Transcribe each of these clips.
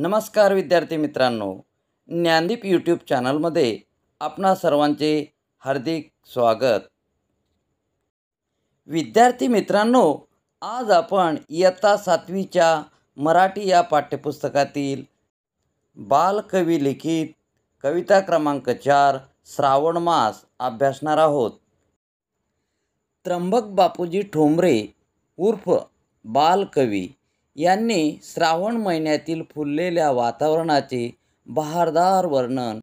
नमस्कार विद्यार्थी मित्रांनो ज्ञानदीप यूट्यूब चॅनलमध्ये आपणा सर्वांचे हार्दिक स्वागत विद्यार्थी मित्रांनो आज आपण इयत्ता सातवीच्या मराठी या पाठ्यपुस्तकातील बालकवी लिखित कविता क्रमांक चार श्रावण मास अभ्यासणार आहोत त्र्यंबक बापूजी ठोंबरे उर्फ बालकवी यांनी श्रावण महिन्यातील फुललेल्या वातावरणाचे बहारदार वर्णन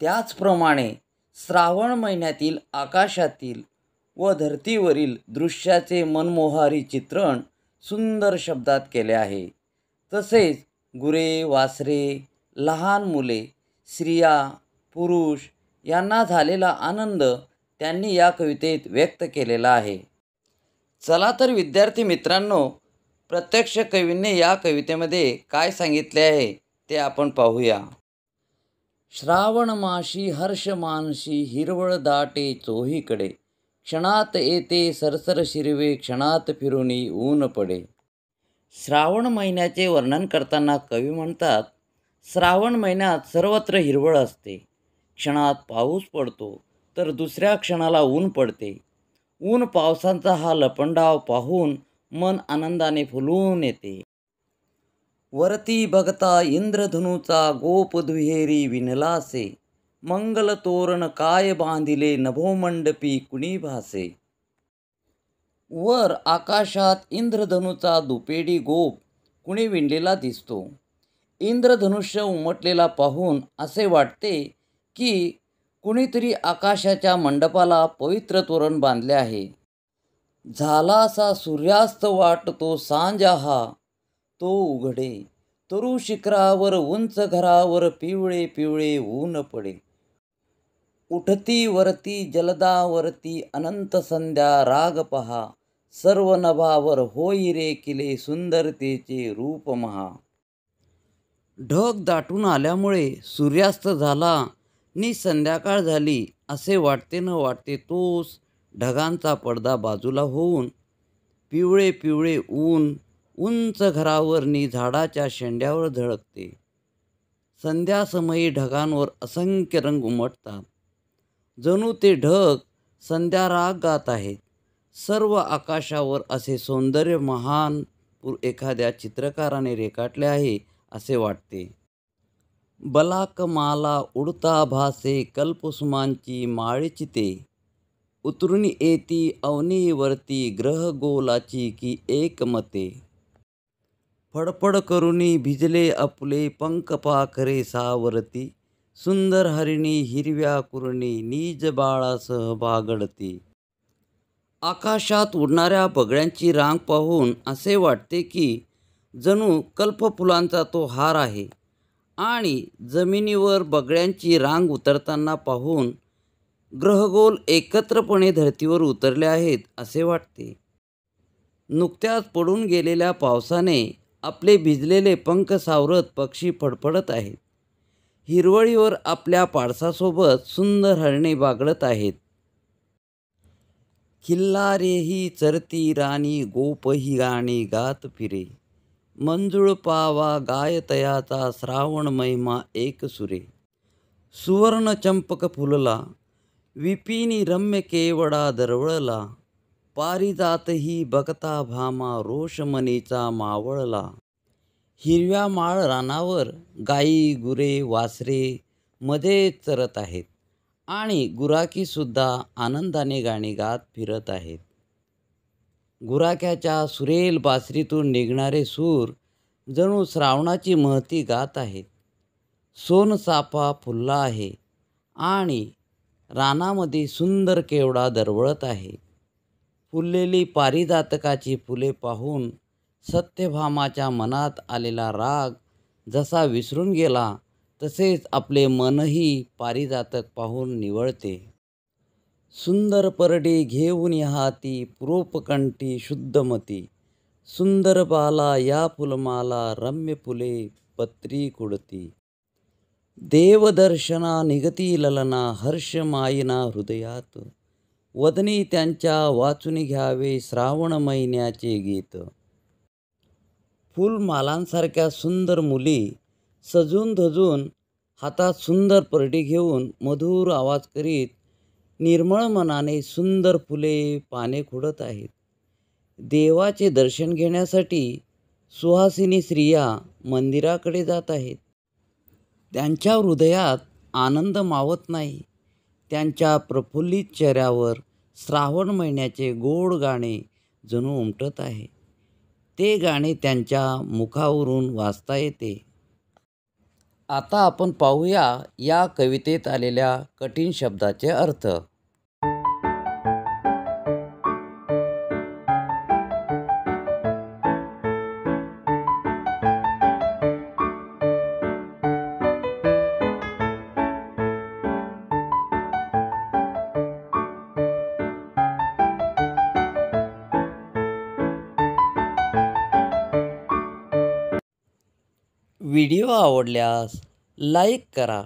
त्याचप्रमाणे श्रावण महिन्यातील आकाशातील व धर्तीवरील दृश्याचे मनमोहारी चित्रण सुंदर शब्दात केले आहे तसेच गुरे वासरे लहान मुले स्त्रिया पुरुष यांना झालेला आनंद त्यांनी या कवितेत व्यक्त केलेला आहे चला तर विद्यार्थी मित्रांनो प्रत्यक्ष कवींनी या कवितेमध्ये काय सांगितले आहे ते आपण पाहूया श्रावण माशी हर्ष मानशी हिरवळ दाटे चोहीकडे क्षणात येते सरसर शिरवे क्षणात फिरुनी ऊन पडे श्रावण महिन्याचे वर्णन करताना कवी म्हणतात श्रावण महिन्यात सर्वत्र हिरवळ असते क्षणात पाऊस पडतो तर दुसऱ्या क्षणाला ऊन पडते ऊन पावसांचा हा लपंडाव पाहून मन आनंदाने फुलून येते वरती बघता इंद्रधनुचा गोप दुहेरी असे मंगल तोरण काय बांधिले नभोमंडपी कुणी भासे वर आकाशात इंद्रधनुचा दुपेडी गोप कुणी विणलेला दिसतो इंद्रधनुष्य उमटलेला पाहून असे वाटते की कुणीतरी आकाशाच्या मंडपाला पवित्र तोरण बांधले आहे झालासा सूर्यास्त वाटतो सांजा हा तो उघडे तरू शिखरावर उंच घरावर पिवळे पिवळे ऊन पडे उठती वरती जलदावरती अनंत संध्या राग पहा सर्व नभावर होई रे किले सुंदरतेचे रूप महा ढग दाटून आल्यामुळे सूर्यास्त झाला नि संध्याकाळ झाली असे वाटते न वाटते तोस ढगांचा पडदा बाजूला होऊन पिवळे पिवळे ऊन उंच घरावरनी झाडाच्या शेंड्यावर झळकते संध्यासमयी ढगांवर असंख्य रंग उमटतात जणू ते ढग संध्या राग गात आहेत सर्व आकाशावर असे सौंदर्य महान एखाद्या चित्रकाराने रेखाटले आहे असे वाटते बलाकमाला उडता भासे कल्पसुमांची माळचिते उतरून येती ग्रह गोलाची की एकमते फडफड करुणी भिजले आपले पंख पाखरे सावरती सुंदर हरिणी हिरव्या कुरणी बाळा बाळासह बागडती आकाशात उडणाऱ्या बगळ्यांची रांग पाहून असे वाटते की जणू कल्पफुलांचा तो हार आहे आणि जमिनीवर बगळ्यांची रांग उतरताना पाहून ग्रहगोल एकत्रपणे धरतीवर उतरले आहेत असे वाटते नुकत्याच पडून गेलेल्या पावसाने आपले भिजलेले पंख सावरत पक्षी फडफडत आहेत हिरवळीवर आपल्या पाडसासोबत सुंदर हरणे बागडत आहेत खिल्लारेही चरती राणी गोप ही गाणी गात फिरे मंजुळ पावा गायतयाचा श्रावण महिमा एक सुरे सुवर्ण चंपक फुलला विपिनी रम्य केवडा दरवळला पारिजातही बघता भामा रोषमणीचा मावळला हिरव्या माळ रानावर गाई गुरे वासरे मध्ये चरत आहेत आणि गुराकीसुद्धा आनंदाने गाणी गात फिरत आहेत गुराख्याच्या सुरेल बासरीतून निघणारे सूर जणू श्रावणाची महती गात आहेत सोनसाफा फुल्ला आहे आणि रानामध्ये सुंदर केवडा दरवळत आहे फुललेली पारिजातकाची फुले पाहून सत्यभामाच्या मनात आलेला राग जसा विसरून गेला तसेच आपले मनही पारिजातक पाहून निवळते सुंदर परडे घेऊन या ती पुरोपकंठी शुद्धमती सुंदर बाला या फुलमाला रम्य फुले पत्री कुडती देवदर्शना निगती ललना हर्ष मायना हृदयात वदनी त्यांच्या वाचून घ्यावे श्रावण महिन्याचे गीत फुलमालांसारख्या सुंदर मुली सजून धजून हातात सुंदर परडी घेऊन मधुर आवाज करीत निर्मळ मनाने सुंदर फुले पाने खुडत आहेत देवाचे दर्शन घेण्यासाठी सुहासिनी स्त्रिया मंदिराकडे जात आहेत त्यांच्या हृदयात आनंद मावत नाही त्यांच्या प्रफुल्लित चेहऱ्यावर श्रावण महिन्याचे गोड गाणे जणू उमटत आहे ते गाणे त्यांच्या मुखावरून वाचता येते आता आपण पाहूया या कवितेत आलेल्या कठीण शब्दाचे अर्थ व्हिडिओ आवडल्यास लाईक करा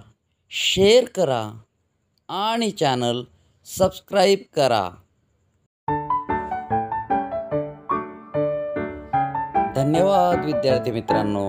शेअर करा आणि चॅनल सबस्क्राईब करा धन्यवाद विद्यार्थी मित्रांनो